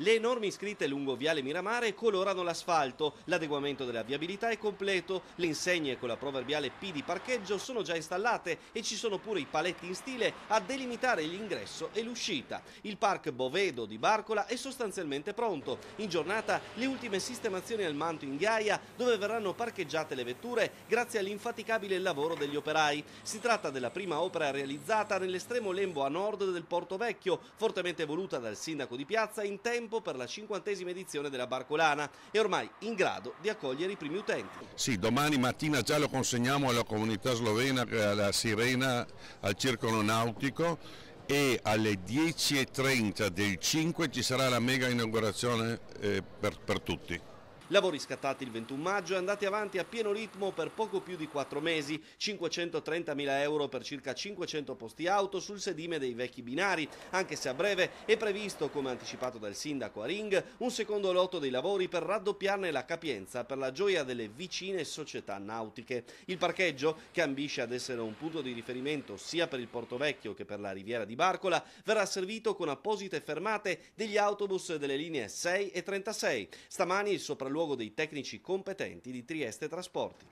Le enormi scritte lungo Viale Miramare colorano l'asfalto, l'adeguamento della viabilità è completo, le insegne con la proverbiale P di parcheggio sono già installate e ci sono pure i paletti in stile a delimitare l'ingresso e l'uscita. Il Park Bovedo di Barcola è sostanzialmente pronto. In giornata le ultime sistemazioni al manto in Ghiaia dove verranno parcheggiate le vetture grazie all'infaticabile lavoro degli operai. Si tratta della prima opera realizzata nell'estremo lembo a nord del Porto Vecchio, fortemente voluta dal sindaco di Piazza in tempo tempo per la cinquantesima edizione della Barcolana e ormai in grado di accogliere i primi utenti. Sì, domani mattina già lo consegniamo alla comunità slovena, eh, alla Sirena, al Circolo Nautico e alle 10.30 del 5 ci sarà la mega inaugurazione eh, per, per tutti. Lavori scattati il 21 maggio e andati avanti a pieno ritmo per poco più di quattro mesi, 530.000 euro per circa 500 posti auto sul sedime dei vecchi binari, anche se a breve è previsto, come anticipato dal sindaco a Ring, un secondo lotto dei lavori per raddoppiarne la capienza per la gioia delle vicine società nautiche. Il parcheggio, che ambisce ad essere un punto di riferimento sia per il Porto Vecchio che per la riviera di Barcola, verrà servito con apposite fermate degli autobus delle linee 6 e 36. Stamani il sopralluogo luogo dei tecnici competenti di Trieste Trasporti.